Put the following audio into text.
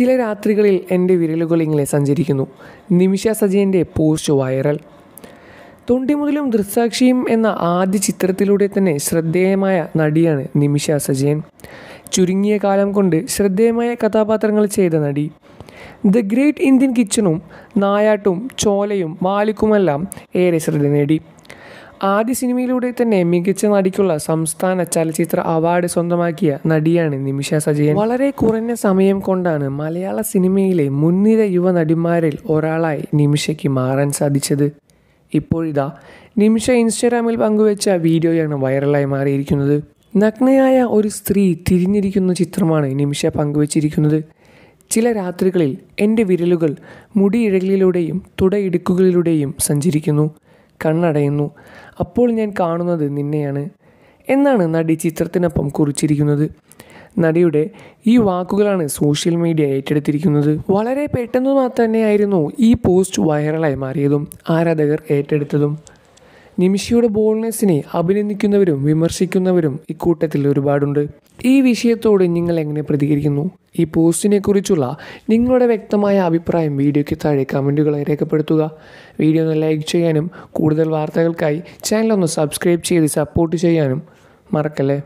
ചില രാത്രികളിൽ എൻ്റെ വിരലുകൾ ഇങ്ങനെ സഞ്ചരിക്കുന്നു നിമിഷ സജയൻ്റെ പോസ്റ്റ് വൈറൽ തൊണ്ടി മുതലും ദൃസാക്ഷിയും എന്ന ആദ്യ ചിത്രത്തിലൂടെ തന്നെ ശ്രദ്ധേയമായ നടിയാണ് നിമിഷ സജയൻ ചുരുങ്ങിയ കാലം കൊണ്ട് ശ്രദ്ധേയമായ കഥാപാത്രങ്ങൾ ചെയ്ത നടി ദ ഗ്രേറ്റ് ഇന്ത്യൻ കിച്ചണും നായാട്ടും ചോലയും മാലിക്കുമെല്ലാം ഏറെ ശ്രദ്ധ നേടി ആദ്യ സിനിമയിലൂടെ തന്നെ മികച്ച നടിക്കുള്ള സംസ്ഥാന ചലച്ചിത്ര അവാർഡ് സ്വന്തമാക്കിയ നടിയാണ് നിമിഷ സജയൻ വളരെ കുറഞ്ഞ സമയം കൊണ്ടാണ് മലയാള സിനിമയിലെ മുൻനിര യുവ നടിമാരിൽ ഒരാളായി നിമിഷയ്ക്ക് മാറാൻ സാധിച്ചത് ഇപ്പോഴിതാ നിമിഷ ഇൻസ്റ്റാഗ്രാമിൽ പങ്കുവച്ച വീഡിയോയാണ് വൈറലായി മാറിയിരിക്കുന്നത് നഗ്നയായ ഒരു സ്ത്രീ തിരിഞ്ഞിരിക്കുന്ന ചിത്രമാണ് നിമിഷ പങ്കുവച്ചിരിക്കുന്നത് ചില രാത്രികളിൽ എൻ്റെ വിരലുകൾ മുടിയിഴകളിലൂടെയും തുടയിടുക്കുകളിലൂടെയും സഞ്ചരിക്കുന്നു കണ്ണടയുന്നു അപ്പോൾ ഞാൻ കാണുന്നത് നിന്നെയാണ് എന്നാണ് നടി ചിത്രത്തിനൊപ്പം കുറിച്ചിരിക്കുന്നത് നടിയുടെ ഈ വാക്കുകളാണ് സോഷ്യൽ മീഡിയ ഏറ്റെടുത്തിരിക്കുന്നത് വളരെ പെട്ടെന്ന് തന്നെയായിരുന്നു ഈ പോസ്റ്റ് വൈറലായി മാറിയതും ആരാധകർ ഏറ്റെടുത്തതും നിമിഷയുടെ ബോൾനെസ്സിനെ അഭിനന്ദിക്കുന്നവരും വിമർശിക്കുന്നവരും ഇക്കൂട്ടത്തിൽ ഒരുപാടുണ്ട് ഈ വിഷയത്തോട് നിങ്ങൾ എങ്ങനെ പ്രതികരിക്കുന്നു ഈ പോസ്റ്റിനെ കുറിച്ചുള്ള നിങ്ങളുടെ വ്യക്തമായ അഭിപ്രായം വീഡിയോയ്ക്ക് താഴെ കമൻറ്റുകളായി രേഖപ്പെടുത്തുക വീഡിയോ ഒന്ന് ലൈക്ക് ചെയ്യാനും കൂടുതൽ വാർത്തകൾക്കായി ചാനൽ ഒന്ന് സബ്സ്ക്രൈബ് ചെയ്ത് സപ്പോർട്ട് ചെയ്യാനും മറക്കല്ലേ